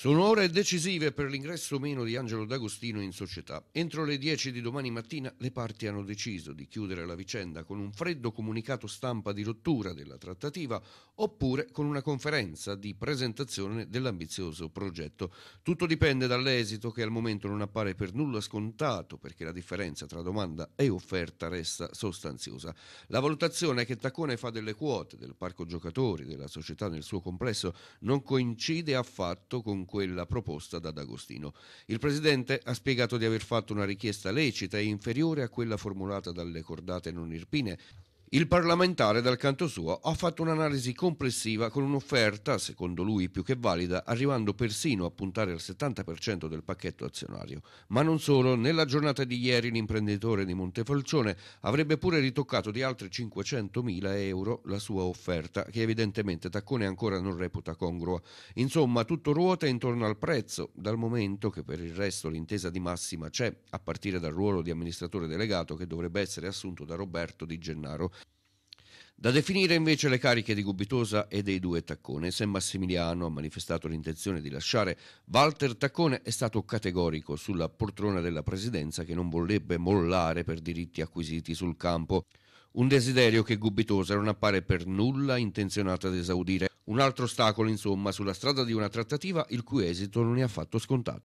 Sono ore decisive per l'ingresso o meno di Angelo D'Agostino in società. Entro le 10 di domani mattina le parti hanno deciso di chiudere la vicenda con un freddo comunicato stampa di rottura della trattativa oppure con una conferenza di presentazione dell'ambizioso progetto. Tutto dipende dall'esito che al momento non appare per nulla scontato perché la differenza tra domanda e offerta resta sostanziosa. La valutazione che Taccone fa delle quote del parco giocatori, della società nel suo complesso, non coincide affatto con quella proposta da D'Agostino. Il Presidente ha spiegato di aver fatto una richiesta lecita e inferiore a quella formulata dalle cordate non irpine, il parlamentare, dal canto suo, ha fatto un'analisi complessiva con un'offerta, secondo lui più che valida, arrivando persino a puntare al 70% del pacchetto azionario. Ma non solo, nella giornata di ieri l'imprenditore di Montefalcione avrebbe pure ritoccato di altri 500.000 euro la sua offerta, che evidentemente Taccone ancora non reputa congrua. Insomma, tutto ruota intorno al prezzo, dal momento che per il resto l'intesa di massima c'è, a partire dal ruolo di amministratore delegato che dovrebbe essere assunto da Roberto Di Gennaro da definire invece le cariche di Gubitosa e dei due Taccone. Se Massimiliano ha manifestato l'intenzione di lasciare, Walter Taccone è stato categorico sulla poltrona della presidenza che non vorrebbe mollare per diritti acquisiti sul campo. Un desiderio che Gubitosa non appare per nulla intenzionato ad esaudire. Un altro ostacolo, insomma, sulla strada di una trattativa il cui esito non è affatto scontato.